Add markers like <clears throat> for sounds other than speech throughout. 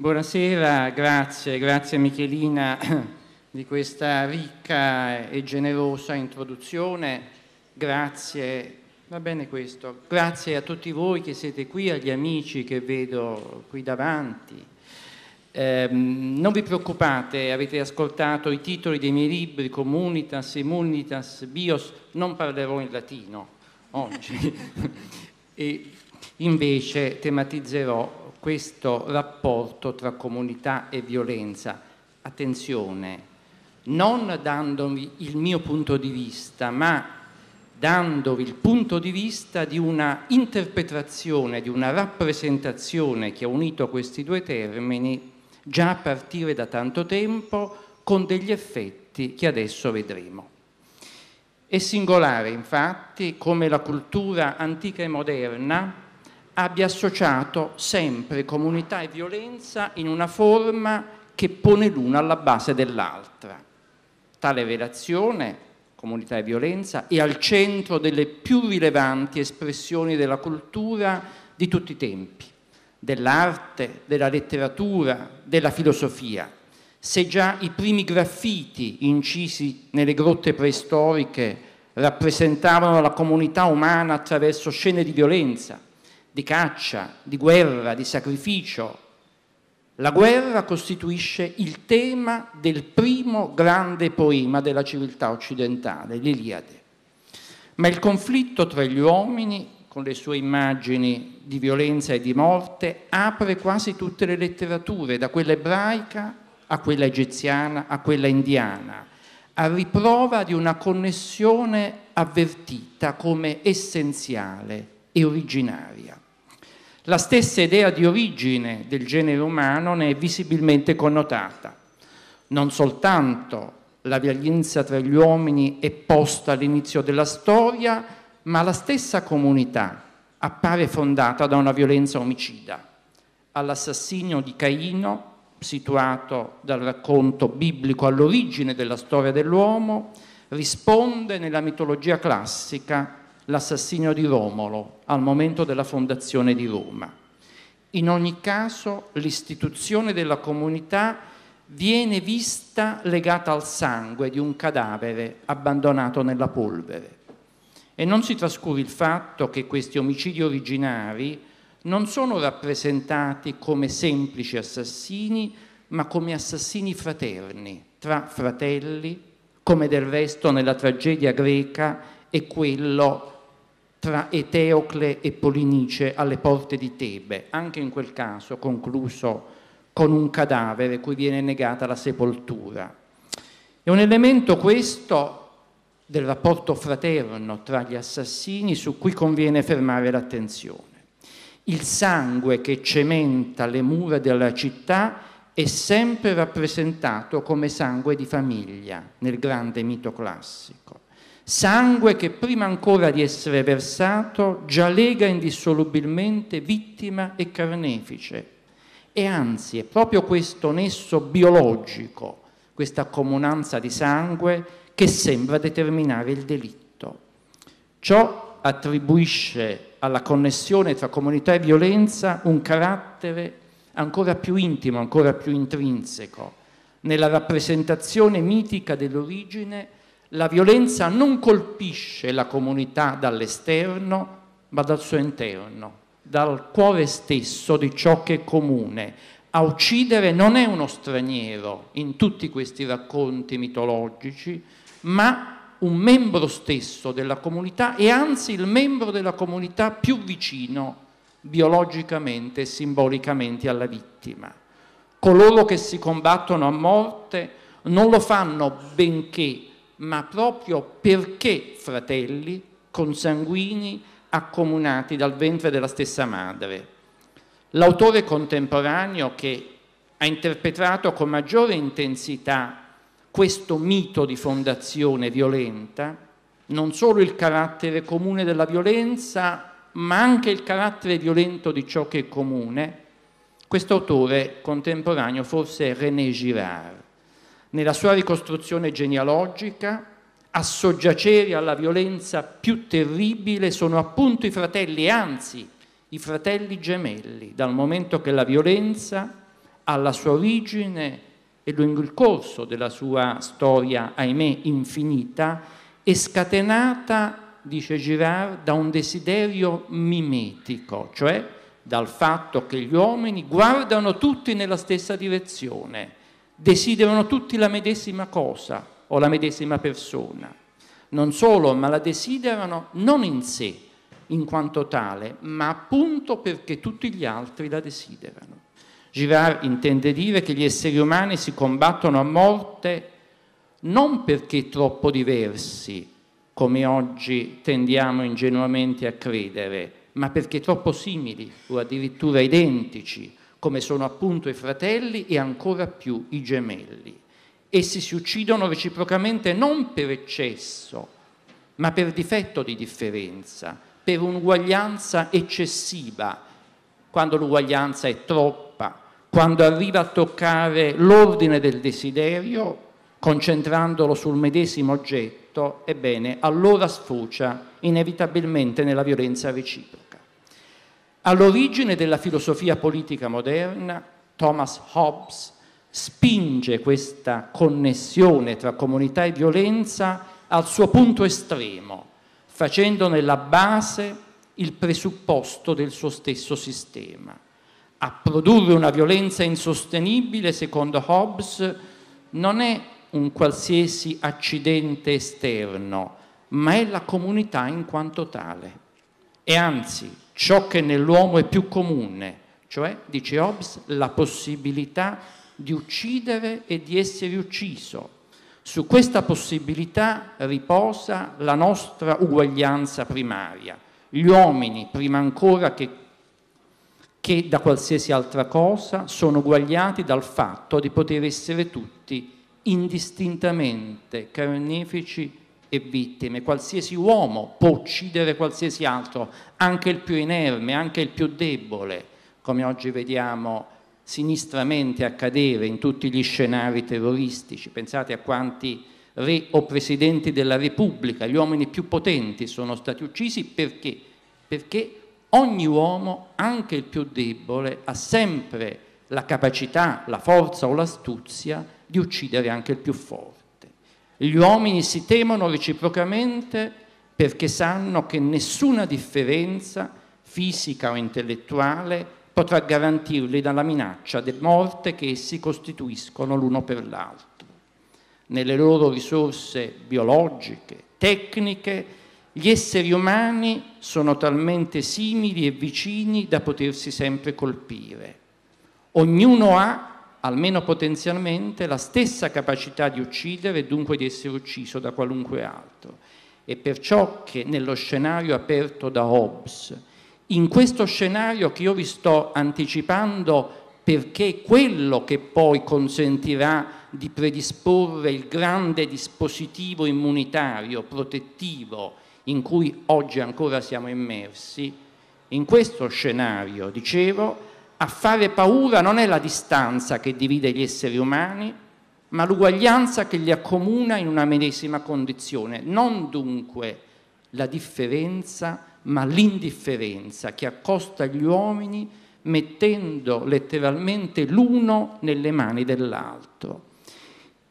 Buonasera, grazie, grazie Michelina <clears throat> di questa ricca e generosa introduzione, grazie, va bene questo, grazie a tutti voi che siete qui, agli amici che vedo qui davanti. Eh, non vi preoccupate, avete ascoltato i titoli dei miei libri, Comunitas, Immunitas, Bios, non parlerò in latino oggi, <laughs> e invece tematizzerò questo rapporto tra comunità e violenza. Attenzione, non dandovi il mio punto di vista, ma dandovi il punto di vista di una interpretazione, di una rappresentazione che ha unito questi due termini già a partire da tanto tempo con degli effetti che adesso vedremo. È singolare infatti come la cultura antica e moderna abbia associato sempre comunità e violenza in una forma che pone l'una alla base dell'altra. Tale relazione, comunità e violenza, è al centro delle più rilevanti espressioni della cultura di tutti i tempi, dell'arte, della letteratura, della filosofia. Se già i primi graffiti incisi nelle grotte preistoriche rappresentavano la comunità umana attraverso scene di violenza, di caccia, di guerra, di sacrificio. La guerra costituisce il tema del primo grande poema della civiltà occidentale, l'Iliade. Ma il conflitto tra gli uomini, con le sue immagini di violenza e di morte, apre quasi tutte le letterature, da quella ebraica a quella egiziana, a quella indiana, a riprova di una connessione avvertita come essenziale e originaria. La stessa idea di origine del genere umano ne è visibilmente connotata. Non soltanto la violenza tra gli uomini è posta all'inizio della storia, ma la stessa comunità appare fondata da una violenza omicida. All'assassinio di Caino, situato dal racconto biblico all'origine della storia dell'uomo, risponde nella mitologia classica l'assassinio di Romolo al momento della fondazione di Roma. In ogni caso l'istituzione della comunità viene vista legata al sangue di un cadavere abbandonato nella polvere. E non si trascuri il fatto che questi omicidi originari non sono rappresentati come semplici assassini, ma come assassini fraterni, tra fratelli, come del resto nella tragedia greca e quello tra Eteocle e Polinice alle porte di Tebe, anche in quel caso concluso con un cadavere cui viene negata la sepoltura. È un elemento questo del rapporto fraterno tra gli assassini su cui conviene fermare l'attenzione. Il sangue che cementa le mura della città è sempre rappresentato come sangue di famiglia nel grande mito classico sangue che prima ancora di essere versato già lega indissolubilmente vittima e carnefice. E anzi, è proprio questo nesso biologico, questa comunanza di sangue, che sembra determinare il delitto. Ciò attribuisce alla connessione tra comunità e violenza un carattere ancora più intimo, ancora più intrinseco, nella rappresentazione mitica dell'origine la violenza non colpisce la comunità dall'esterno, ma dal suo interno, dal cuore stesso di ciò che è comune. A uccidere non è uno straniero in tutti questi racconti mitologici, ma un membro stesso della comunità e anzi il membro della comunità più vicino biologicamente e simbolicamente alla vittima. Coloro che si combattono a morte non lo fanno benché ma proprio perché fratelli, consanguini, accomunati dal ventre della stessa madre. L'autore contemporaneo che ha interpretato con maggiore intensità questo mito di fondazione violenta, non solo il carattere comune della violenza, ma anche il carattere violento di ciò che è comune, questo autore contemporaneo forse è René Girard nella sua ricostruzione genealogica, a soggiacere alla violenza più terribile sono appunto i fratelli, anzi i fratelli gemelli, dal momento che la violenza alla sua origine e lungo il corso della sua storia, ahimè, infinita, è scatenata, dice Girard, da un desiderio mimetico, cioè dal fatto che gli uomini guardano tutti nella stessa direzione desiderano tutti la medesima cosa o la medesima persona. Non solo, ma la desiderano non in sé, in quanto tale, ma appunto perché tutti gli altri la desiderano. Girard intende dire che gli esseri umani si combattono a morte non perché troppo diversi, come oggi tendiamo ingenuamente a credere, ma perché troppo simili o addirittura identici, come sono appunto i fratelli e ancora più i gemelli. Essi si uccidono reciprocamente non per eccesso, ma per difetto di differenza, per un'uguaglianza eccessiva, quando l'uguaglianza è troppa, quando arriva a toccare l'ordine del desiderio, concentrandolo sul medesimo oggetto, ebbene, allora sfocia inevitabilmente nella violenza reciproca. All'origine della filosofia politica moderna, Thomas Hobbes spinge questa connessione tra comunità e violenza al suo punto estremo, facendone la base il presupposto del suo stesso sistema. A produrre una violenza insostenibile, secondo Hobbes, non è un qualsiasi accidente esterno, ma è la comunità in quanto tale. E anzi, ciò che nell'uomo è più comune, cioè, dice Hobbes, la possibilità di uccidere e di essere ucciso. Su questa possibilità riposa la nostra uguaglianza primaria. Gli uomini, prima ancora che, che da qualsiasi altra cosa, sono uguagliati dal fatto di poter essere tutti indistintamente carnefici e vittime, qualsiasi uomo può uccidere qualsiasi altro, anche il più inerme, anche il più debole, come oggi vediamo sinistramente accadere in tutti gli scenari terroristici. Pensate a quanti re o presidenti della Repubblica, gli uomini più potenti sono stati uccisi perché? Perché ogni uomo, anche il più debole, ha sempre la capacità, la forza o l'astuzia di uccidere anche il più forte. Gli uomini si temono reciprocamente perché sanno che nessuna differenza, fisica o intellettuale, potrà garantirli dalla minaccia di morte che essi costituiscono l'uno per l'altro. Nelle loro risorse biologiche, tecniche, gli esseri umani sono talmente simili e vicini da potersi sempre colpire. Ognuno ha almeno potenzialmente, la stessa capacità di uccidere e dunque di essere ucciso da qualunque altro. E perciò che nello scenario aperto da Hobbes, in questo scenario che io vi sto anticipando perché è quello che poi consentirà di predisporre il grande dispositivo immunitario, protettivo, in cui oggi ancora siamo immersi, in questo scenario, dicevo, a fare paura non è la distanza che divide gli esseri umani, ma l'uguaglianza che li accomuna in una medesima condizione, non dunque la differenza, ma l'indifferenza che accosta gli uomini mettendo letteralmente l'uno nelle mani dell'altro.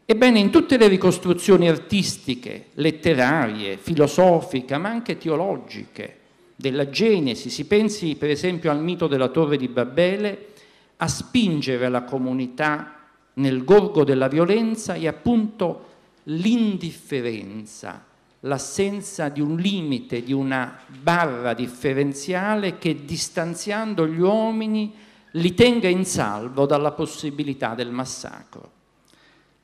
Ebbene, in tutte le ricostruzioni artistiche, letterarie, filosofiche, ma anche teologiche, della Genesi, si pensi per esempio al mito della Torre di Babele, a spingere la comunità nel gorgo della violenza e appunto l'indifferenza, l'assenza di un limite, di una barra differenziale che distanziando gli uomini li tenga in salvo dalla possibilità del massacro.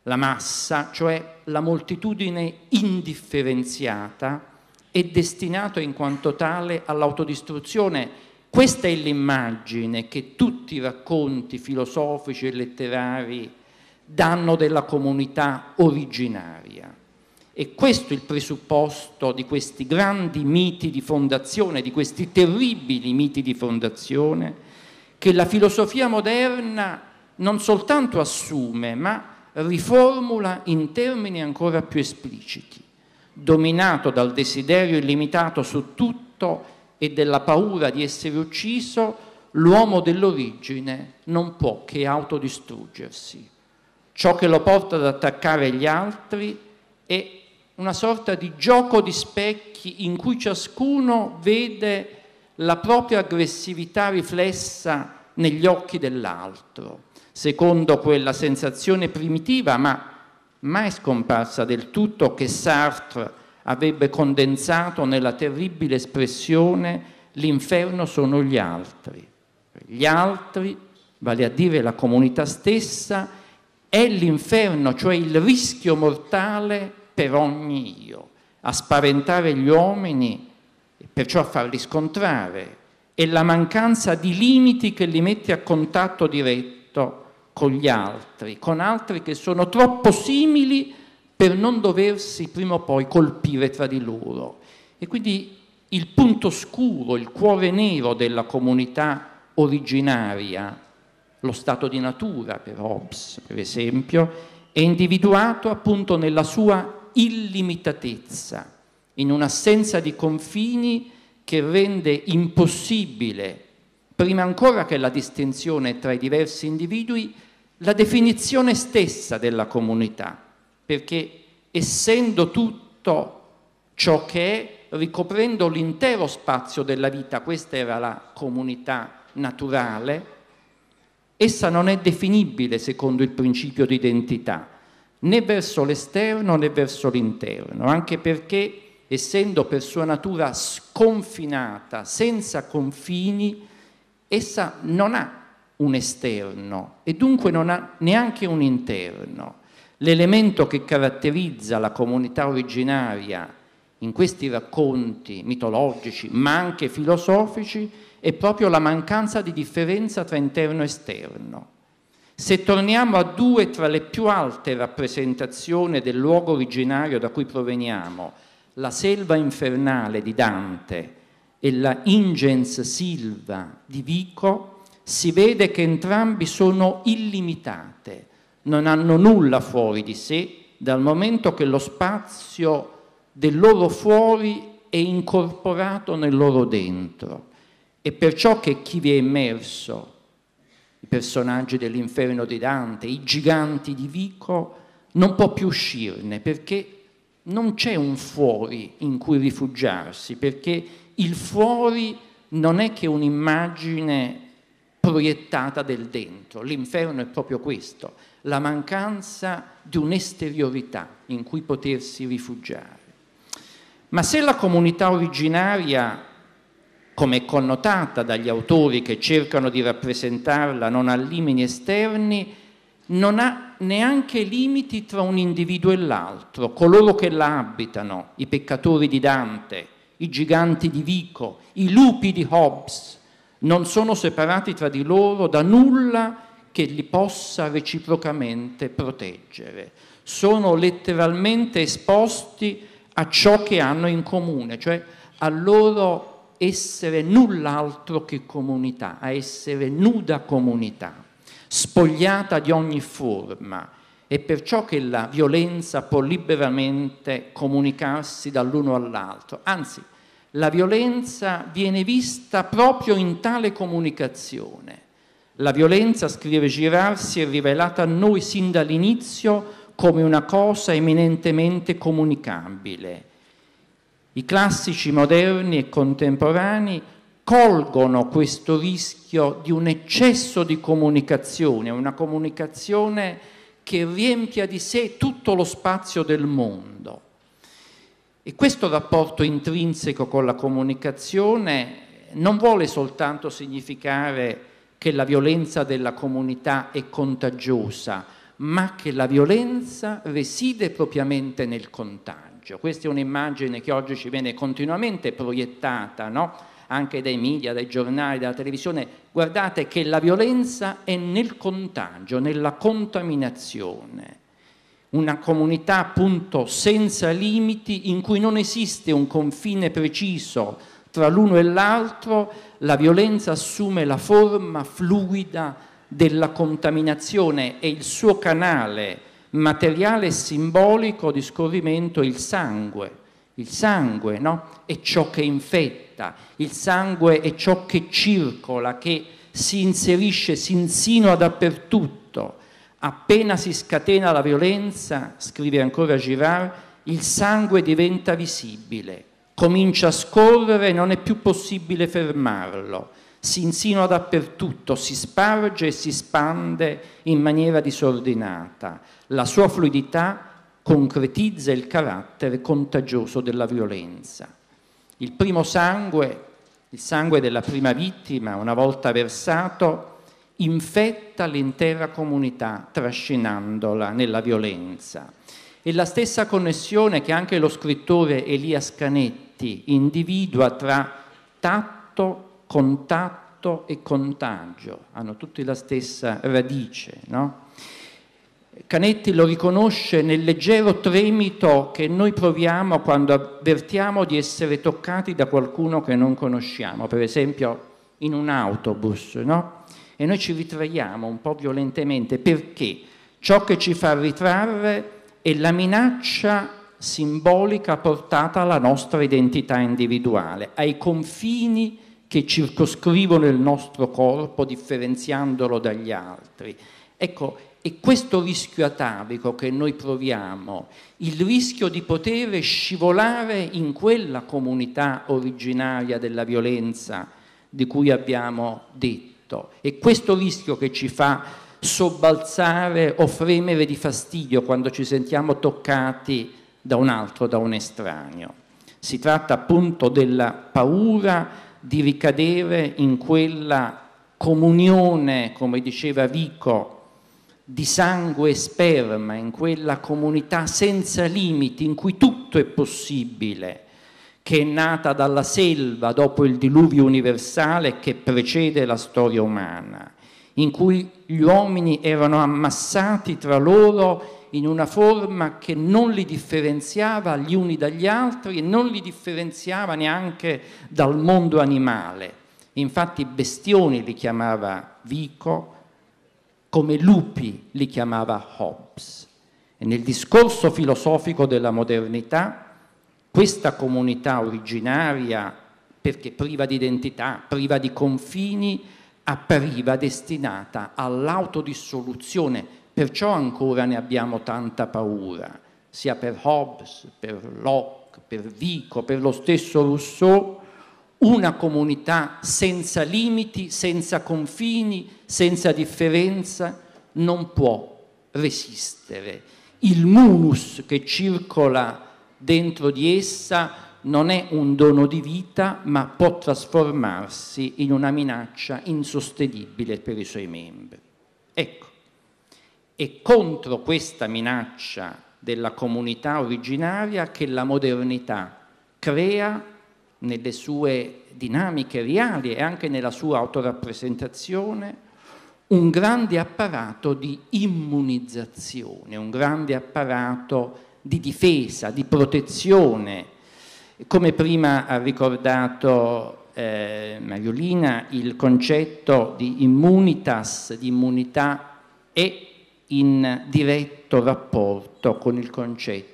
La massa, cioè la moltitudine indifferenziata, è destinato in quanto tale all'autodistruzione. Questa è l'immagine che tutti i racconti filosofici e letterari danno della comunità originaria. E questo è il presupposto di questi grandi miti di fondazione, di questi terribili miti di fondazione, che la filosofia moderna non soltanto assume, ma riformula in termini ancora più espliciti dominato dal desiderio illimitato su tutto e della paura di essere ucciso, l'uomo dell'origine non può che autodistruggersi. Ciò che lo porta ad attaccare gli altri è una sorta di gioco di specchi in cui ciascuno vede la propria aggressività riflessa negli occhi dell'altro, secondo quella sensazione primitiva ma mai scomparsa del tutto, che Sartre avrebbe condensato nella terribile espressione l'inferno sono gli altri. Gli altri, vale a dire la comunità stessa, è l'inferno, cioè il rischio mortale per ogni io, a spaventare gli uomini e perciò a farli scontrare, e la mancanza di limiti che li mette a contatto diretto con gli altri, con altri che sono troppo simili per non doversi prima o poi colpire tra di loro. E quindi il punto scuro, il cuore nero della comunità originaria, lo stato di natura per Hobbes, per esempio, è individuato appunto nella sua illimitatezza, in un'assenza di confini che rende impossibile prima ancora che la distinzione tra i diversi individui, la definizione stessa della comunità, perché essendo tutto ciò che è, ricoprendo l'intero spazio della vita, questa era la comunità naturale, essa non è definibile secondo il principio di identità, né verso l'esterno né verso l'interno, anche perché essendo per sua natura sconfinata, senza confini, essa non ha un esterno e dunque non ha neanche un interno. L'elemento che caratterizza la comunità originaria in questi racconti mitologici, ma anche filosofici, è proprio la mancanza di differenza tra interno e esterno. Se torniamo a due tra le più alte rappresentazioni del luogo originario da cui proveniamo, la selva infernale di Dante e la Ingens Silva di Vico, si vede che entrambi sono illimitate, non hanno nulla fuori di sé, dal momento che lo spazio del loro fuori è incorporato nel loro dentro. E perciò che chi vi è immerso, i personaggi dell'inferno di Dante, i giganti di Vico, non può più uscirne perché non c'è un fuori in cui rifugiarsi, perché il fuori non è che un'immagine proiettata del dentro, l'inferno è proprio questo, la mancanza di un'esteriorità in cui potersi rifugiare. Ma se la comunità originaria, come è connotata dagli autori che cercano di rappresentarla, non ha limiti esterni, non ha neanche limiti tra un individuo e l'altro, coloro che la abitano, i peccatori di Dante, i giganti di Vico, i lupi di Hobbes, non sono separati tra di loro da nulla che li possa reciprocamente proteggere. Sono letteralmente esposti a ciò che hanno in comune, cioè al loro essere null'altro che comunità, a essere nuda comunità, spogliata di ogni forma e perciò che la violenza può liberamente comunicarsi dall'uno all'altro. Anzi, la violenza viene vista proprio in tale comunicazione. La violenza, scrive Girarsi, è rivelata a noi sin dall'inizio come una cosa eminentemente comunicabile. I classici moderni e contemporanei colgono questo rischio di un eccesso di comunicazione, una comunicazione che riempia di sé tutto lo spazio del mondo. E questo rapporto intrinseco con la comunicazione non vuole soltanto significare che la violenza della comunità è contagiosa, ma che la violenza reside propriamente nel contagio. Questa è un'immagine che oggi ci viene continuamente proiettata, no? anche dai media, dai giornali, dalla televisione, guardate che la violenza è nel contagio, nella contaminazione. Una comunità appunto senza limiti in cui non esiste un confine preciso tra l'uno e l'altro, la violenza assume la forma fluida della contaminazione e il suo canale materiale e simbolico di scorrimento è il sangue, il sangue no? è ciò che infetta, il sangue è ciò che circola, che si inserisce, si insinua dappertutto. Appena si scatena la violenza, scrive ancora Girard, il sangue diventa visibile, comincia a scorrere e non è più possibile fermarlo. Si insinua dappertutto, si sparge e si spande in maniera disordinata. La sua fluidità è concretizza il carattere contagioso della violenza. Il primo sangue, il sangue della prima vittima, una volta versato, infetta l'intera comunità trascinandola nella violenza. E la stessa connessione che anche lo scrittore Elia Scanetti individua tra tatto, contatto e contagio, hanno tutti la stessa radice, no? Canetti lo riconosce nel leggero tremito che noi proviamo quando avvertiamo di essere toccati da qualcuno che non conosciamo, per esempio in un autobus, no? E noi ci ritraiamo un po' violentemente perché ciò che ci fa ritrarre è la minaccia simbolica portata alla nostra identità individuale, ai confini che circoscrivono il nostro corpo differenziandolo dagli altri. Ecco, e questo rischio atavico che noi proviamo, il rischio di poter scivolare in quella comunità originaria della violenza di cui abbiamo detto, è questo rischio che ci fa sobbalzare o fremere di fastidio quando ci sentiamo toccati da un altro, da un estraneo. Si tratta appunto della paura di ricadere in quella comunione, come diceva Vico, di sangue e sperma, in quella comunità senza limiti in cui tutto è possibile, che è nata dalla selva dopo il diluvio universale che precede la storia umana, in cui gli uomini erano ammassati tra loro in una forma che non li differenziava gli uni dagli altri e non li differenziava neanche dal mondo animale. Infatti Bestioni li chiamava Vico, come lupi li chiamava Hobbes. E nel discorso filosofico della modernità, questa comunità originaria, perché priva di identità, priva di confini, appariva destinata all'autodissoluzione, perciò ancora ne abbiamo tanta paura, sia per Hobbes, per Locke, per Vico, per lo stesso Rousseau, una comunità senza limiti, senza confini, senza differenza, non può resistere. Il munus che circola dentro di essa non è un dono di vita, ma può trasformarsi in una minaccia insostenibile per i suoi membri. Ecco, è contro questa minaccia della comunità originaria che la modernità crea nelle sue dinamiche reali e anche nella sua autorappresentazione un grande apparato di immunizzazione, un grande apparato di difesa, di protezione. Come prima ha ricordato eh, Mariolina, il concetto di immunitas, di immunità, è in diretto rapporto con il concetto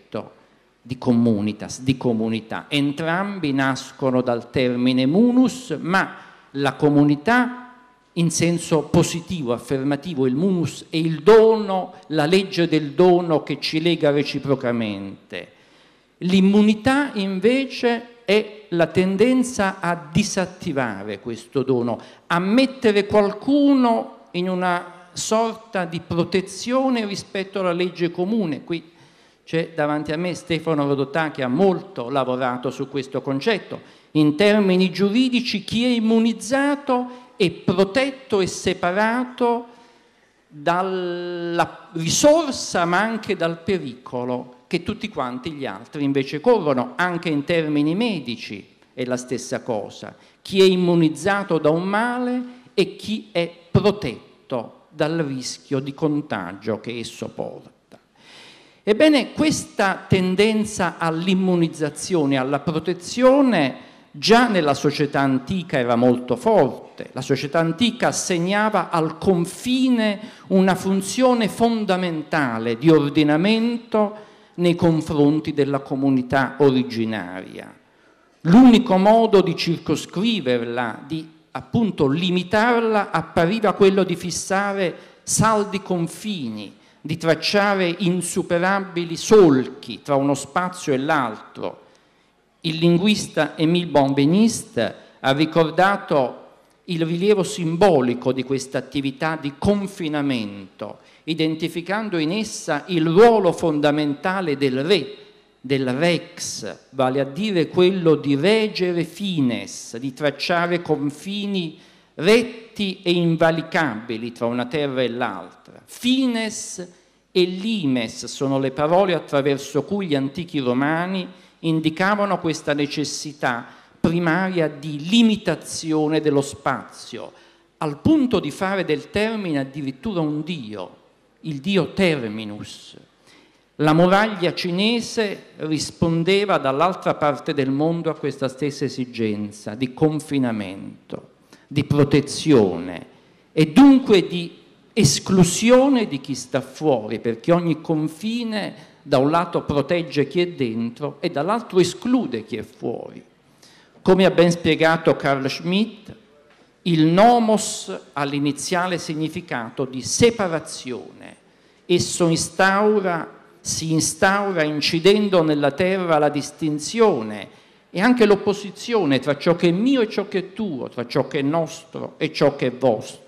di comunitas, di comunità. Entrambi nascono dal termine munus, ma la comunità in senso positivo, affermativo, il munus è il dono, la legge del dono che ci lega reciprocamente. L'immunità invece è la tendenza a disattivare questo dono, a mettere qualcuno in una sorta di protezione rispetto alla legge comune. Qui c'è davanti a me Stefano Rodotà che ha molto lavorato su questo concetto. In termini giuridici chi è immunizzato è protetto e separato dalla risorsa ma anche dal pericolo che tutti quanti gli altri invece corrono, anche in termini medici è la stessa cosa. Chi è immunizzato da un male e chi è protetto dal rischio di contagio che esso porta. Ebbene, questa tendenza all'immunizzazione, alla protezione, già nella società antica era molto forte. La società antica assegnava al confine una funzione fondamentale di ordinamento nei confronti della comunità originaria. L'unico modo di circoscriverla, di appunto limitarla, appariva quello di fissare saldi confini di tracciare insuperabili solchi tra uno spazio e l'altro. Il linguista Émile Bonveniste ha ricordato il rilievo simbolico di questa attività di confinamento, identificando in essa il ruolo fondamentale del re, del rex, vale a dire quello di reggere fines, di tracciare confini retti e invalicabili tra una terra e l'altra. Fines e limes sono le parole attraverso cui gli antichi romani indicavano questa necessità primaria di limitazione dello spazio, al punto di fare del termine addirittura un dio, il dio Terminus. La muraglia cinese rispondeva dall'altra parte del mondo a questa stessa esigenza di confinamento, di protezione e dunque di esclusione di chi sta fuori, perché ogni confine da un lato protegge chi è dentro e dall'altro esclude chi è fuori. Come ha ben spiegato Carl Schmitt, il nomos ha l'iniziale significato di separazione. Esso instaura, si instaura incidendo nella terra la distinzione e anche l'opposizione tra ciò che è mio e ciò che è tuo, tra ciò che è nostro e ciò che è vostro.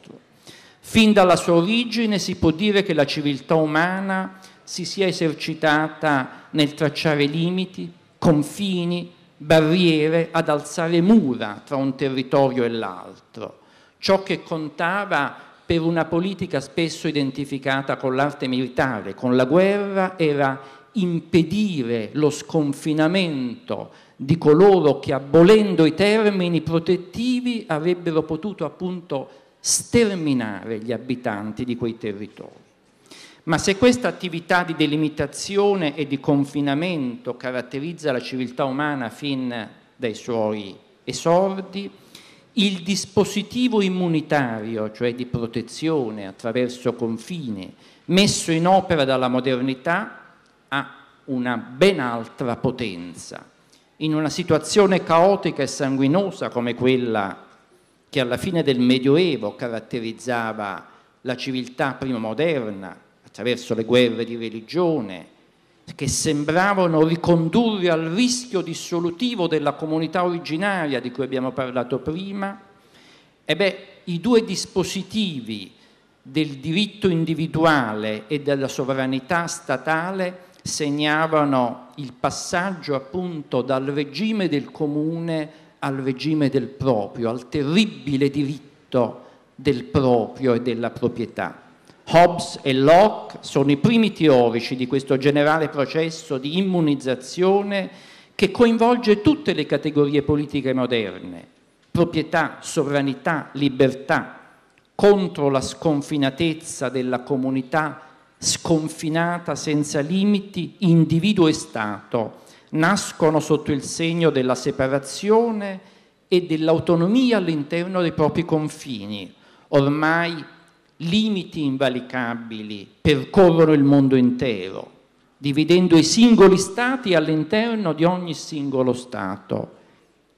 Fin dalla sua origine si può dire che la civiltà umana si sia esercitata nel tracciare limiti, confini, barriere, ad alzare mura tra un territorio e l'altro. Ciò che contava per una politica spesso identificata con l'arte militare, con la guerra, era impedire lo sconfinamento di coloro che abolendo i termini protettivi avrebbero potuto appunto sterminare gli abitanti di quei territori. Ma se questa attività di delimitazione e di confinamento caratterizza la civiltà umana fin dai suoi esordi, il dispositivo immunitario, cioè di protezione attraverso confini, messo in opera dalla modernità, ha una ben altra potenza. In una situazione caotica e sanguinosa come quella che alla fine del Medioevo caratterizzava la civiltà prima moderna, attraverso le guerre di religione, che sembravano ricondurre al rischio dissolutivo della comunità originaria di cui abbiamo parlato prima, e beh, i due dispositivi del diritto individuale e della sovranità statale segnavano il passaggio appunto dal regime del comune al regime del proprio, al terribile diritto del proprio e della proprietà. Hobbes e Locke sono i primi teorici di questo generale processo di immunizzazione che coinvolge tutte le categorie politiche moderne, proprietà, sovranità, libertà, contro la sconfinatezza della comunità sconfinata senza limiti, individuo e Stato, nascono sotto il segno della separazione e dell'autonomia all'interno dei propri confini, ormai limiti invalicabili percorrono il mondo intero, dividendo i singoli stati all'interno di ogni singolo stato,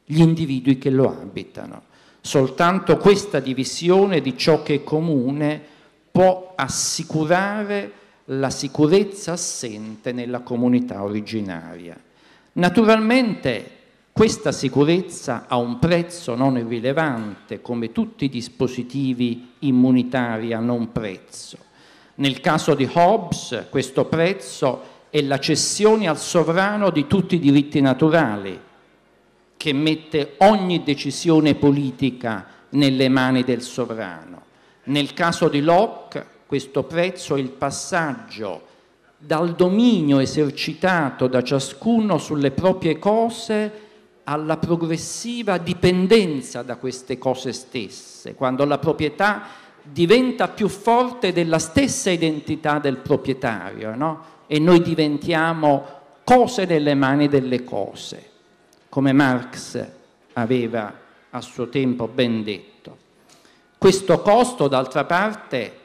gli individui che lo abitano. Soltanto questa divisione di ciò che è comune può assicurare la sicurezza assente nella comunità originaria. Naturalmente questa sicurezza ha un prezzo non irrilevante come tutti i dispositivi immunitari hanno un prezzo. Nel caso di Hobbes questo prezzo è la cessione al sovrano di tutti i diritti naturali che mette ogni decisione politica nelle mani del sovrano. Nel caso di Locke questo prezzo è il passaggio dal dominio esercitato da ciascuno sulle proprie cose alla progressiva dipendenza da queste cose stesse, quando la proprietà diventa più forte della stessa identità del proprietario, no? e noi diventiamo cose nelle mani delle cose, come Marx aveva a suo tempo ben detto. Questo costo, d'altra parte,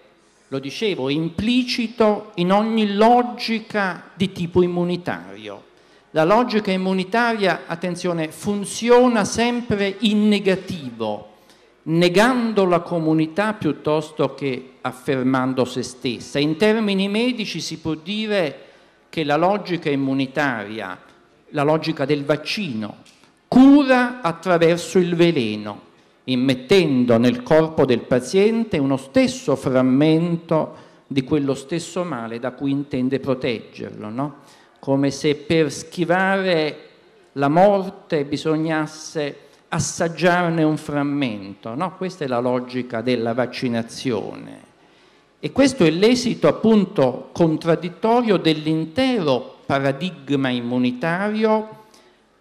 lo dicevo, implicito in ogni logica di tipo immunitario. La logica immunitaria, attenzione, funziona sempre in negativo, negando la comunità piuttosto che affermando se stessa. In termini medici si può dire che la logica immunitaria, la logica del vaccino, cura attraverso il veleno immettendo nel corpo del paziente uno stesso frammento di quello stesso male da cui intende proteggerlo, no? come se per schivare la morte bisognasse assaggiarne un frammento. No? Questa è la logica della vaccinazione. E questo è l'esito appunto contraddittorio dell'intero paradigma immunitario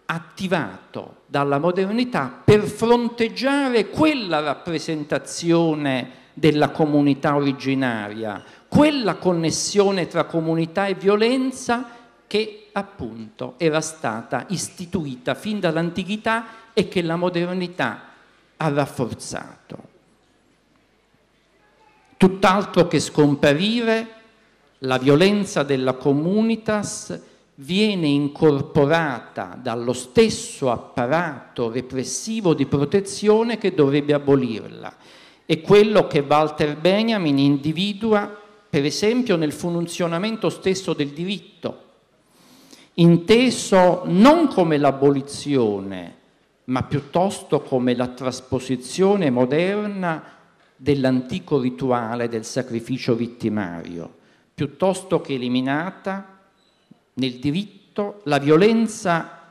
attivato dalla modernità per fronteggiare quella rappresentazione della comunità originaria, quella connessione tra comunità e violenza che appunto era stata istituita fin dall'antichità e che la modernità ha rafforzato. Tutt'altro che scomparire, la violenza della comunitas viene incorporata dallo stesso apparato repressivo di protezione che dovrebbe abolirla. È quello che Walter Benjamin individua, per esempio, nel funzionamento stesso del diritto, inteso non come l'abolizione, ma piuttosto come la trasposizione moderna dell'antico rituale del sacrificio vittimario, piuttosto che eliminata nel diritto la violenza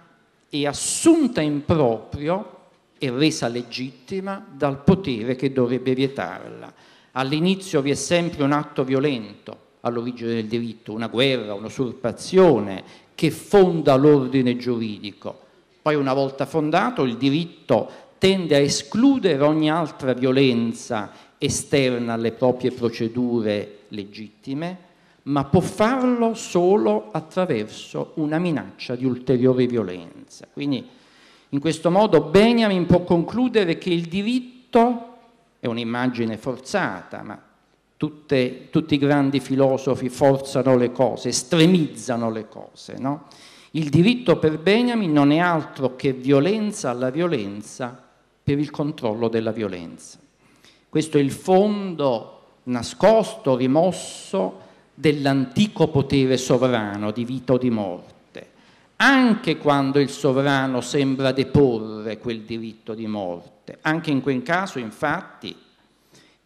è assunta in proprio e resa legittima dal potere che dovrebbe vietarla. All'inizio vi è sempre un atto violento all'origine del diritto, una guerra, un'usurpazione che fonda l'ordine giuridico. Poi una volta fondato il diritto tende a escludere ogni altra violenza esterna alle proprie procedure legittime ma può farlo solo attraverso una minaccia di ulteriore violenza. Quindi in questo modo Benjamin può concludere che il diritto è un'immagine forzata, ma tutte, tutti i grandi filosofi forzano le cose, estremizzano le cose. No? Il diritto per Benjamin non è altro che violenza alla violenza per il controllo della violenza. Questo è il fondo nascosto, rimosso, dell'antico potere sovrano di vita o di morte, anche quando il sovrano sembra deporre quel diritto di morte. Anche in quel caso, infatti,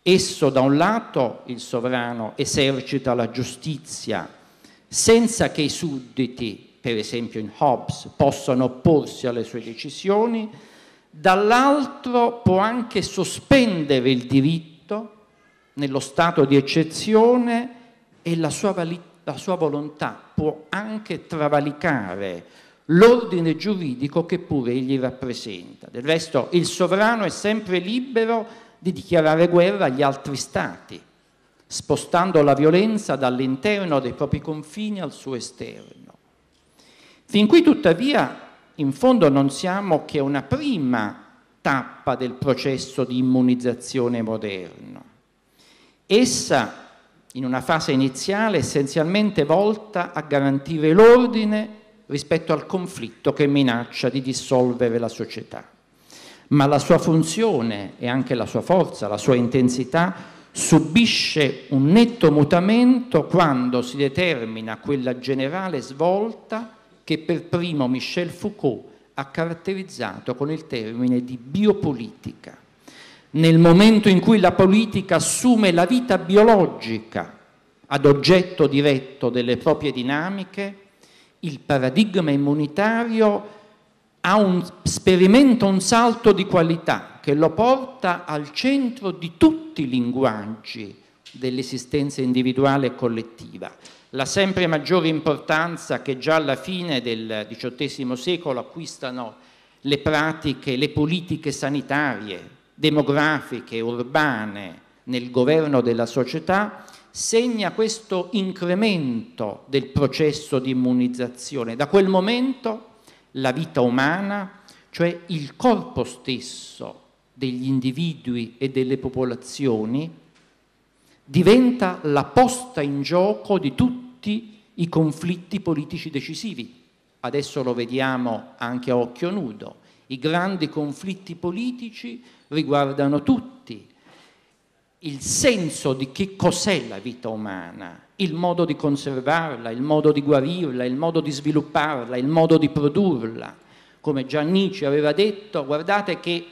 esso da un lato, il sovrano, esercita la giustizia senza che i sudditi, per esempio in Hobbes, possano opporsi alle sue decisioni, dall'altro può anche sospendere il diritto nello stato di eccezione e la sua, la sua volontà può anche travalicare l'ordine giuridico che pure egli rappresenta. Del resto il sovrano è sempre libero di dichiarare guerra agli altri stati, spostando la violenza dall'interno dei propri confini al suo esterno. Fin qui tuttavia in fondo non siamo che una prima tappa del processo di immunizzazione moderno. Essa in una fase iniziale essenzialmente volta a garantire l'ordine rispetto al conflitto che minaccia di dissolvere la società. Ma la sua funzione e anche la sua forza, la sua intensità subisce un netto mutamento quando si determina quella generale svolta che per primo Michel Foucault ha caratterizzato con il termine di biopolitica nel momento in cui la politica assume la vita biologica ad oggetto diretto delle proprie dinamiche, il paradigma immunitario un, sperimenta un salto di qualità che lo porta al centro di tutti i linguaggi dell'esistenza individuale e collettiva. La sempre maggiore importanza che già alla fine del XVIII secolo acquistano le pratiche, le politiche sanitarie, demografiche, urbane, nel governo della società, segna questo incremento del processo di immunizzazione. Da quel momento la vita umana, cioè il corpo stesso degli individui e delle popolazioni, diventa la posta in gioco di tutti i conflitti politici decisivi. Adesso lo vediamo anche a occhio nudo. I grandi conflitti politici riguardano tutti. Il senso di che cos'è la vita umana, il modo di conservarla, il modo di guarirla, il modo di svilupparla, il modo di produrla. Come Giannici aveva detto, guardate che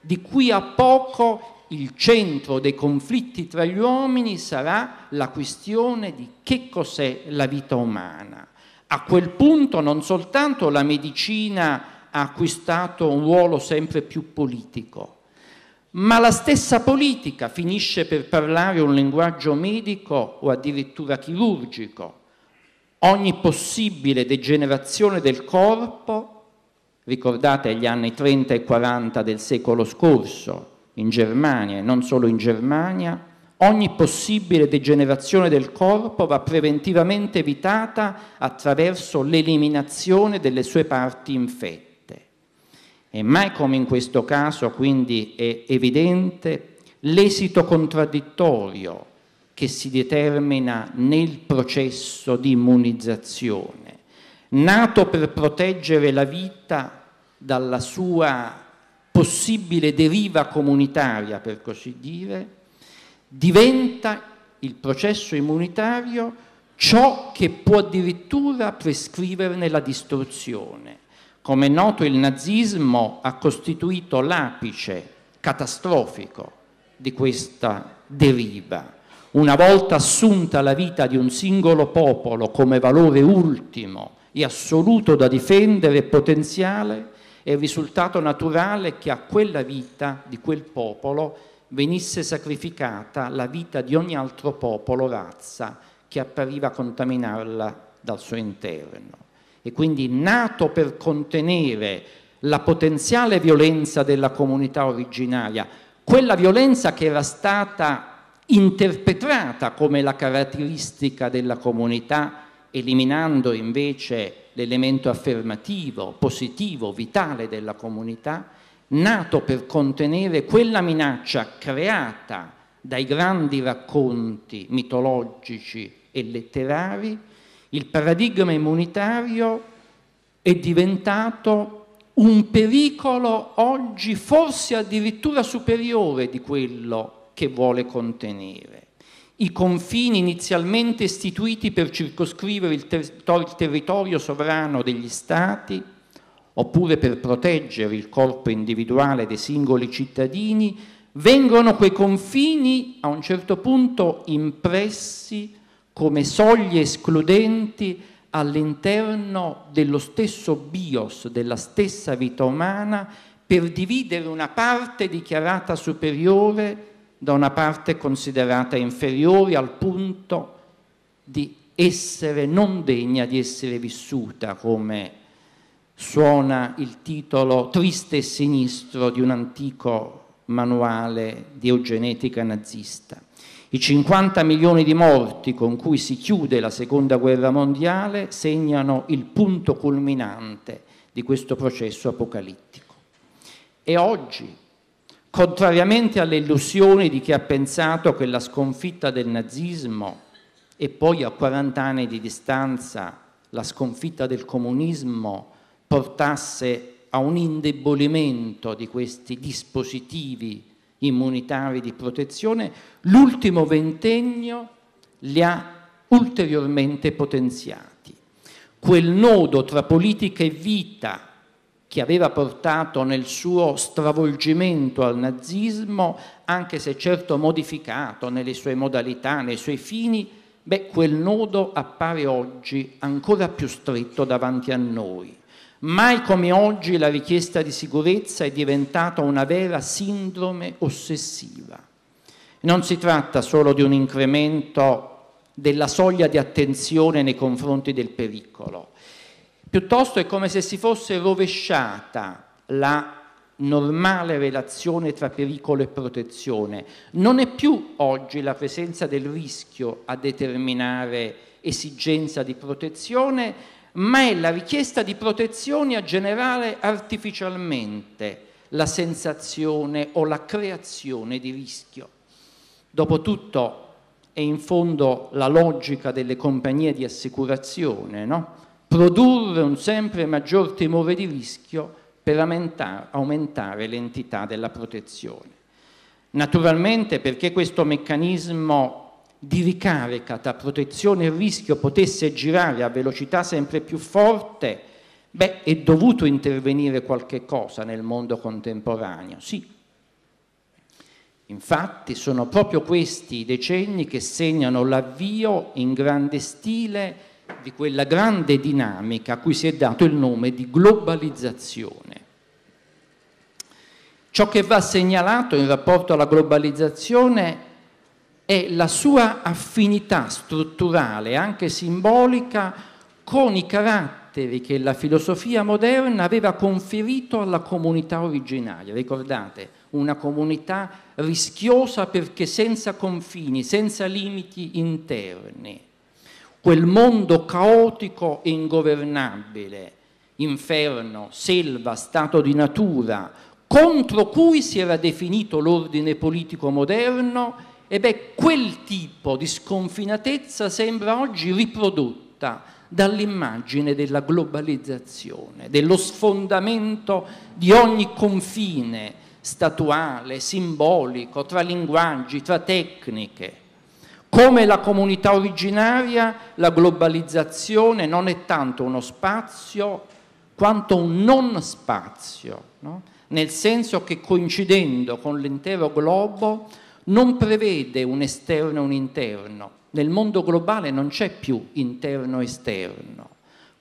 di qui a poco il centro dei conflitti tra gli uomini sarà la questione di che cos'è la vita umana. A quel punto non soltanto la medicina ha acquistato un ruolo sempre più politico. Ma la stessa politica finisce per parlare un linguaggio medico o addirittura chirurgico. Ogni possibile degenerazione del corpo, ricordate gli anni 30 e 40 del secolo scorso, in Germania e non solo in Germania, ogni possibile degenerazione del corpo va preventivamente evitata attraverso l'eliminazione delle sue parti infette. E mai come in questo caso quindi è evidente l'esito contraddittorio che si determina nel processo di immunizzazione, nato per proteggere la vita dalla sua possibile deriva comunitaria, per così dire, diventa il processo immunitario ciò che può addirittura prescriverne la distruzione come è noto il nazismo ha costituito l'apice catastrofico di questa deriva. Una volta assunta la vita di un singolo popolo come valore ultimo e assoluto da difendere e potenziale, è risultato naturale che a quella vita di quel popolo venisse sacrificata la vita di ogni altro popolo, razza, che appariva a contaminarla dal suo interno e quindi nato per contenere la potenziale violenza della comunità originaria, quella violenza che era stata interpretata come la caratteristica della comunità, eliminando invece l'elemento affermativo, positivo, vitale della comunità, nato per contenere quella minaccia creata dai grandi racconti mitologici e letterari il paradigma immunitario è diventato un pericolo oggi forse addirittura superiore di quello che vuole contenere. I confini inizialmente istituiti per circoscrivere il, ter il territorio sovrano degli Stati oppure per proteggere il corpo individuale dei singoli cittadini, vengono quei confini a un certo punto impressi come soglie escludenti all'interno dello stesso bios, della stessa vita umana, per dividere una parte dichiarata superiore da una parte considerata inferiore al punto di essere non degna di essere vissuta, come suona il titolo triste e sinistro di un antico manuale di eugenetica nazista. I 50 milioni di morti con cui si chiude la seconda guerra mondiale segnano il punto culminante di questo processo apocalittico. E oggi, contrariamente alle illusioni di chi ha pensato che la sconfitta del nazismo e poi a 40 anni di distanza la sconfitta del comunismo portasse a un indebolimento di questi dispositivi immunitari di protezione, l'ultimo ventennio li ha ulteriormente potenziati. Quel nodo tra politica e vita che aveva portato nel suo stravolgimento al nazismo, anche se certo modificato nelle sue modalità, nei suoi fini, beh, quel nodo appare oggi ancora più stretto davanti a noi. Mai come oggi la richiesta di sicurezza è diventata una vera sindrome ossessiva. Non si tratta solo di un incremento della soglia di attenzione nei confronti del pericolo, piuttosto è come se si fosse rovesciata la normale relazione tra pericolo e protezione. Non è più oggi la presenza del rischio a determinare esigenza di protezione, ma è la richiesta di protezione a generare artificialmente la sensazione o la creazione di rischio. Dopotutto è in fondo la logica delle compagnie di assicurazione, no? produrre un sempre maggior timore di rischio per aumentare l'entità della protezione. Naturalmente perché questo meccanismo di ricarica tra protezione e rischio potesse girare a velocità sempre più forte, beh, è dovuto intervenire qualche cosa nel mondo contemporaneo, sì. Infatti sono proprio questi i decenni che segnano l'avvio in grande stile di quella grande dinamica a cui si è dato il nome di globalizzazione. Ciò che va segnalato in rapporto alla globalizzazione è la sua affinità strutturale, anche simbolica, con i caratteri che la filosofia moderna aveva conferito alla comunità originaria. Ricordate, una comunità rischiosa perché senza confini, senza limiti interni. Quel mondo caotico e ingovernabile, inferno, selva, stato di natura, contro cui si era definito l'ordine politico moderno e beh, quel tipo di sconfinatezza sembra oggi riprodotta dall'immagine della globalizzazione, dello sfondamento di ogni confine statuale, simbolico, tra linguaggi, tra tecniche. Come la comunità originaria, la globalizzazione non è tanto uno spazio quanto un non spazio, no? nel senso che coincidendo con l'intero globo non prevede un esterno e un interno. Nel mondo globale non c'è più interno e esterno.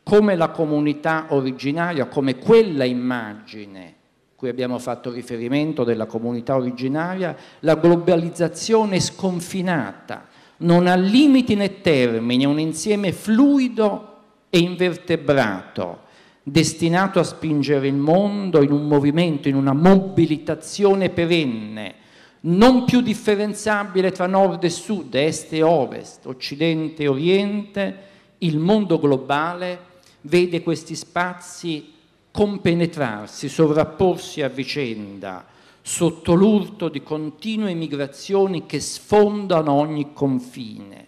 Come la comunità originaria, come quella immagine cui abbiamo fatto riferimento della comunità originaria, la globalizzazione è sconfinata, non ha limiti né termini, è un insieme fluido e invertebrato, destinato a spingere il mondo in un movimento, in una mobilitazione perenne non più differenziabile tra nord e sud, est e ovest, occidente e oriente, il mondo globale vede questi spazi compenetrarsi, sovrapporsi a vicenda, sotto l'urto di continue migrazioni che sfondano ogni confine.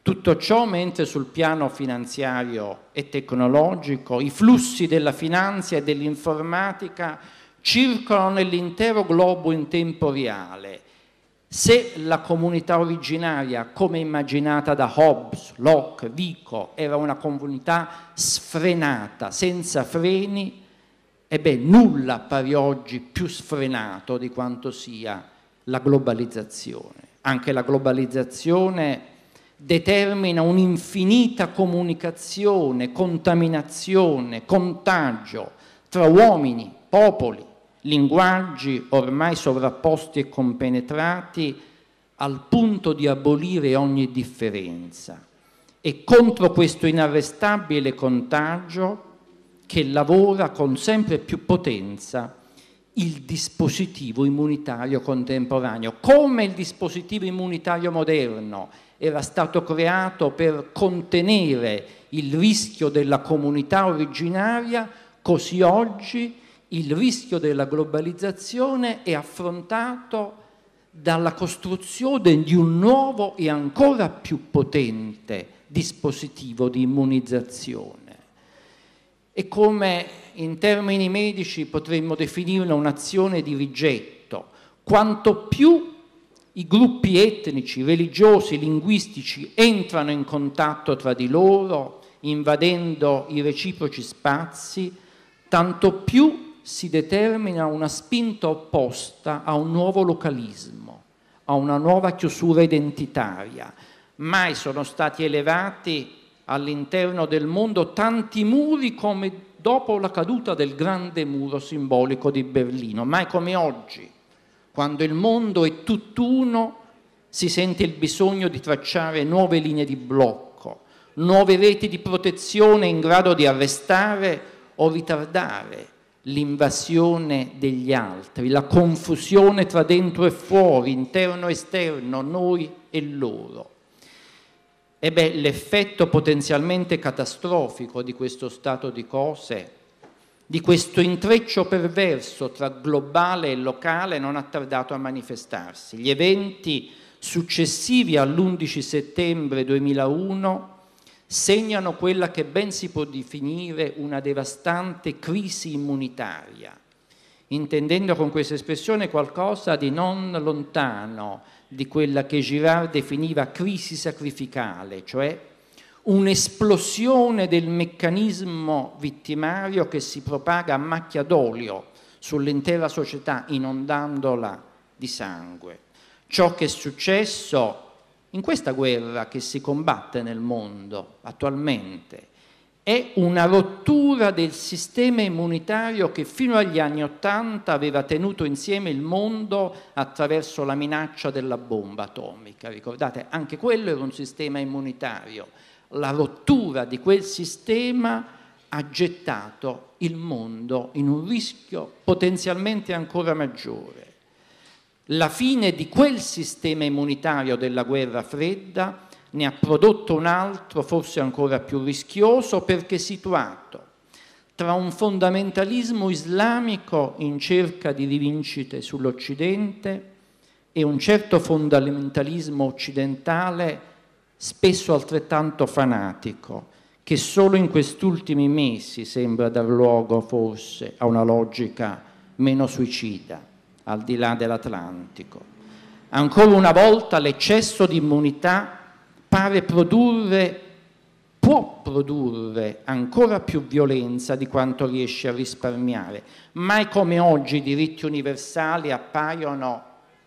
Tutto ciò mentre sul piano finanziario e tecnologico i flussi della finanza e dell'informatica circolano nell'intero globo in tempo reale. Se la comunità originaria, come immaginata da Hobbes, Locke, Vico, era una comunità sfrenata, senza freni, ebbene nulla appare oggi più sfrenato di quanto sia la globalizzazione. Anche la globalizzazione determina un'infinita comunicazione, contaminazione, contagio tra uomini, popoli, linguaggi ormai sovrapposti e compenetrati al punto di abolire ogni differenza. E contro questo inarrestabile contagio che lavora con sempre più potenza il dispositivo immunitario contemporaneo, come il dispositivo immunitario moderno era stato creato per contenere il rischio della comunità originaria, così oggi il rischio della globalizzazione è affrontato dalla costruzione di un nuovo e ancora più potente dispositivo di immunizzazione. E come in termini medici potremmo definirla un'azione di rigetto, quanto più i gruppi etnici, religiosi, linguistici entrano in contatto tra di loro, invadendo i reciproci spazi, tanto più si determina una spinta opposta a un nuovo localismo, a una nuova chiusura identitaria. Mai sono stati elevati all'interno del mondo tanti muri come dopo la caduta del grande muro simbolico di Berlino, mai come oggi, quando il mondo è tutt'uno, si sente il bisogno di tracciare nuove linee di blocco, nuove reti di protezione in grado di arrestare o ritardare l'invasione degli altri, la confusione tra dentro e fuori, interno e esterno, noi e loro. E beh, l'effetto potenzialmente catastrofico di questo stato di cose, di questo intreccio perverso tra globale e locale non ha tardato a manifestarsi. Gli eventi successivi all'11 settembre 2001 segnano quella che ben si può definire una devastante crisi immunitaria, intendendo con questa espressione qualcosa di non lontano di quella che Girard definiva crisi sacrificale, cioè un'esplosione del meccanismo vittimario che si propaga a macchia d'olio sull'intera società inondandola di sangue. Ciò che è successo in questa guerra che si combatte nel mondo attualmente è una rottura del sistema immunitario che fino agli anni Ottanta aveva tenuto insieme il mondo attraverso la minaccia della bomba atomica. Ricordate, anche quello era un sistema immunitario. La rottura di quel sistema ha gettato il mondo in un rischio potenzialmente ancora maggiore. La fine di quel sistema immunitario della guerra fredda ne ha prodotto un altro, forse ancora più rischioso, perché situato tra un fondamentalismo islamico in cerca di rivincite sull'Occidente e un certo fondamentalismo occidentale spesso altrettanto fanatico, che solo in questi ultimi mesi sembra dar luogo forse a una logica meno suicida al di là dell'Atlantico. Ancora una volta l'eccesso di immunità pare produrre, può produrre ancora più violenza di quanto riesce a risparmiare. Mai come oggi i diritti universali appaiono,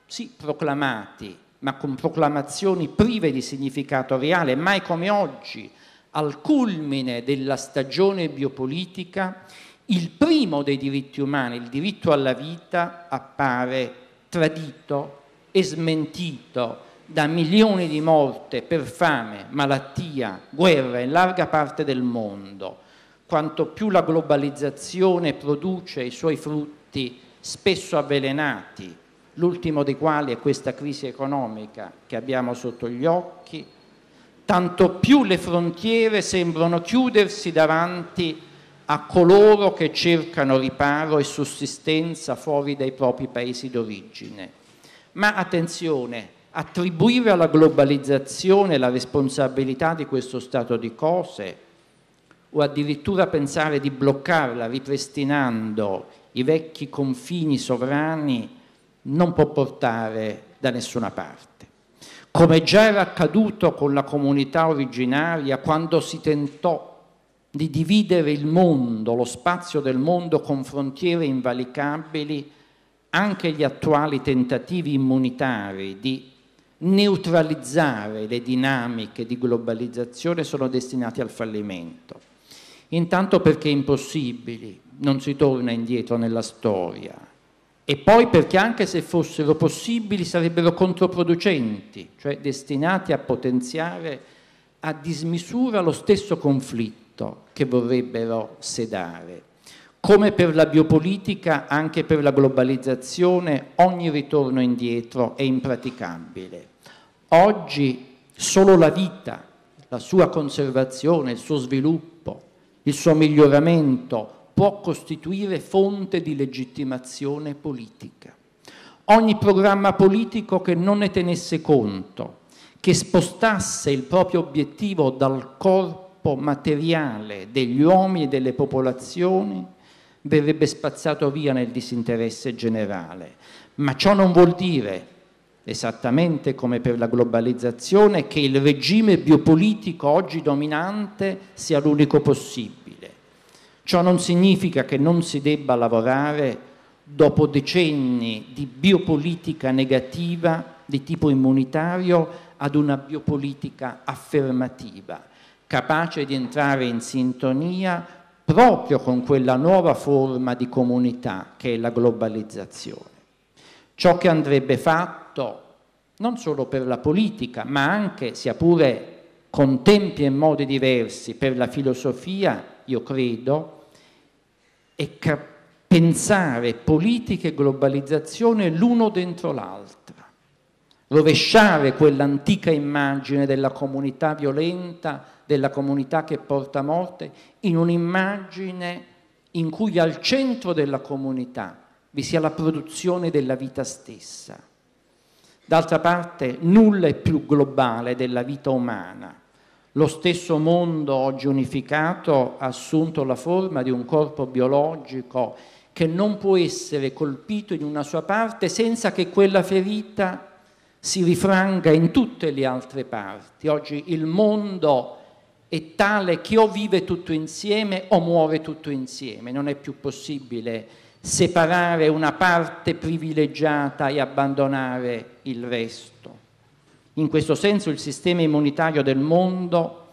sì, proclamati, ma con proclamazioni prive di significato reale, mai come oggi, al culmine della stagione biopolitica, il primo dei diritti umani, il diritto alla vita, appare tradito e smentito da milioni di morte per fame, malattia, guerra in larga parte del mondo. Quanto più la globalizzazione produce i suoi frutti spesso avvelenati, l'ultimo dei quali è questa crisi economica che abbiamo sotto gli occhi, tanto più le frontiere sembrano chiudersi davanti a a coloro che cercano riparo e sussistenza fuori dai propri paesi d'origine. Ma attenzione, attribuire alla globalizzazione la responsabilità di questo stato di cose o addirittura pensare di bloccarla ripristinando i vecchi confini sovrani non può portare da nessuna parte. Come già era accaduto con la comunità originaria quando si tentò di dividere il mondo, lo spazio del mondo con frontiere invalicabili, anche gli attuali tentativi immunitari di neutralizzare le dinamiche di globalizzazione sono destinati al fallimento. Intanto perché impossibili, non si torna indietro nella storia. E poi perché anche se fossero possibili sarebbero controproducenti, cioè destinati a potenziare a dismisura lo stesso conflitto conflitto che vorrebbero sedare. Come per la biopolitica, anche per la globalizzazione, ogni ritorno indietro è impraticabile. Oggi solo la vita, la sua conservazione, il suo sviluppo, il suo miglioramento può costituire fonte di legittimazione politica. Ogni programma politico che non ne tenesse conto, che spostasse il proprio obiettivo dal corpo corpo materiale degli uomini e delle popolazioni verrebbe spazzato via nel disinteresse generale. Ma ciò non vuol dire, esattamente come per la globalizzazione, che il regime biopolitico oggi dominante sia l'unico possibile. Ciò non significa che non si debba lavorare dopo decenni di biopolitica negativa di tipo immunitario ad una biopolitica affermativa capace di entrare in sintonia proprio con quella nuova forma di comunità che è la globalizzazione. Ciò che andrebbe fatto non solo per la politica, ma anche, sia pure con tempi e modi diversi, per la filosofia, io credo, è pensare politica e globalizzazione l'uno dentro l'altro rovesciare quell'antica immagine della comunità violenta, della comunità che porta morte, in un'immagine in cui al centro della comunità vi sia la produzione della vita stessa. D'altra parte, nulla è più globale della vita umana. Lo stesso mondo oggi unificato ha assunto la forma di un corpo biologico che non può essere colpito in una sua parte senza che quella ferita si rifranga in tutte le altre parti. Oggi il mondo è tale che o vive tutto insieme o muore tutto insieme, non è più possibile separare una parte privilegiata e abbandonare il resto. In questo senso il sistema immunitario del mondo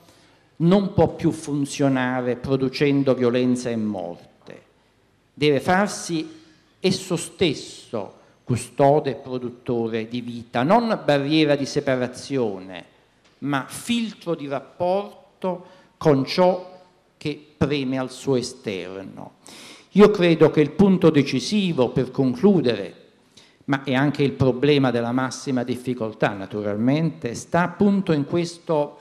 non può più funzionare producendo violenza e morte, deve farsi esso stesso custode e produttore di vita, non barriera di separazione, ma filtro di rapporto con ciò che preme al suo esterno. Io credo che il punto decisivo per concludere, ma è anche il problema della massima difficoltà naturalmente, sta appunto in questo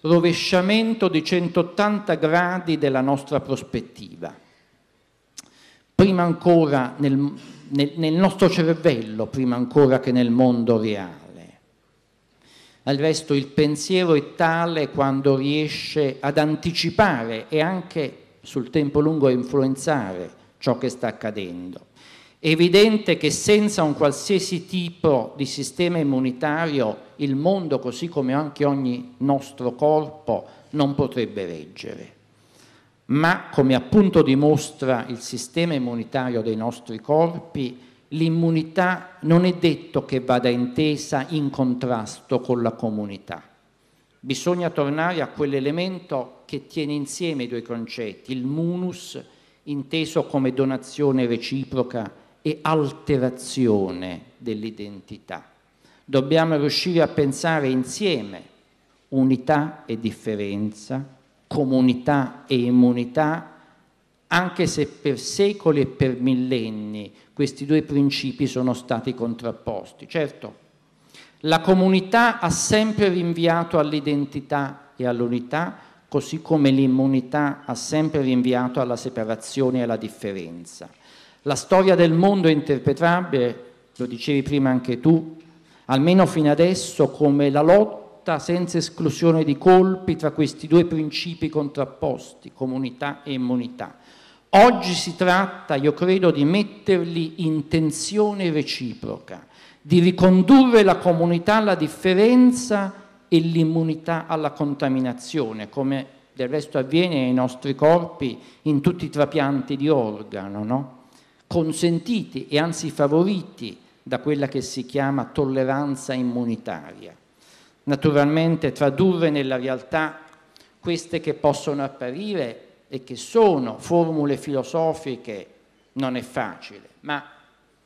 rovesciamento di 180 gradi della nostra prospettiva prima ancora nel, nel, nel nostro cervello, prima ancora che nel mondo reale. Al resto il pensiero è tale quando riesce ad anticipare e anche sul tempo lungo a influenzare ciò che sta accadendo. È evidente che senza un qualsiasi tipo di sistema immunitario il mondo, così come anche ogni nostro corpo, non potrebbe reggere ma come appunto dimostra il sistema immunitario dei nostri corpi, l'immunità non è detto che vada intesa in contrasto con la comunità. Bisogna tornare a quell'elemento che tiene insieme i due concetti, il munus inteso come donazione reciproca e alterazione dell'identità. Dobbiamo riuscire a pensare insieme unità e differenza, comunità e immunità, anche se per secoli e per millenni questi due principi sono stati contrapposti. Certo, la comunità ha sempre rinviato all'identità e all'unità, così come l'immunità ha sempre rinviato alla separazione e alla differenza. La storia del mondo è interpretabile, lo dicevi prima anche tu, almeno fino adesso, come la lotta lotta senza esclusione di colpi tra questi due principi contrapposti, comunità e immunità. Oggi si tratta, io credo, di metterli in tensione reciproca, di ricondurre la comunità alla differenza e l'immunità alla contaminazione, come del resto avviene nei nostri corpi in tutti i trapianti di organo, no? consentiti e anzi favoriti da quella che si chiama tolleranza immunitaria naturalmente tradurre nella realtà queste che possono apparire e che sono formule filosofiche non è facile, ma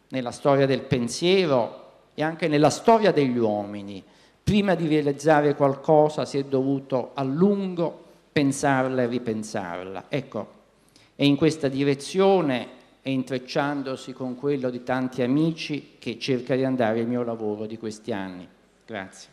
nella storia del pensiero e anche nella storia degli uomini, prima di realizzare qualcosa si è dovuto a lungo pensarla e ripensarla. Ecco, è in questa direzione e intrecciandosi con quello di tanti amici che cerca di andare il mio lavoro di questi anni. Grazie.